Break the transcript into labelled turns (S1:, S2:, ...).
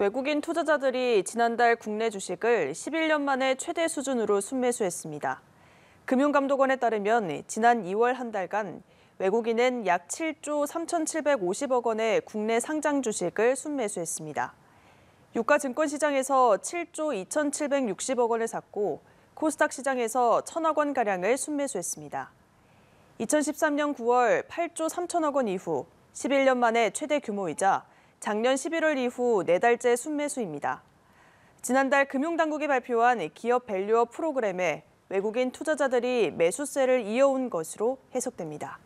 S1: 외국인 투자자들이 지난달 국내 주식을 11년 만에 최대 수준으로 순매수했습니다. 금융감독원에 따르면 지난 2월 한 달간 외국인은 약 7조 3,750억 원의 국내 상장 주식을 순매수했습니다. 유가 증권시장에서 7조 2,760억 원을 샀고 코스닥 시장에서 1천억 원가량을 순매수했습니다. 2013년 9월 8조 3천억 원 이후 11년 만에 최대 규모이자 작년 11월 이후 4달째 순매수입니다. 지난달 금융당국이 발표한 기업 밸류업 프로그램에 외국인 투자자들이 매수세를 이어온 것으로 해석됩니다.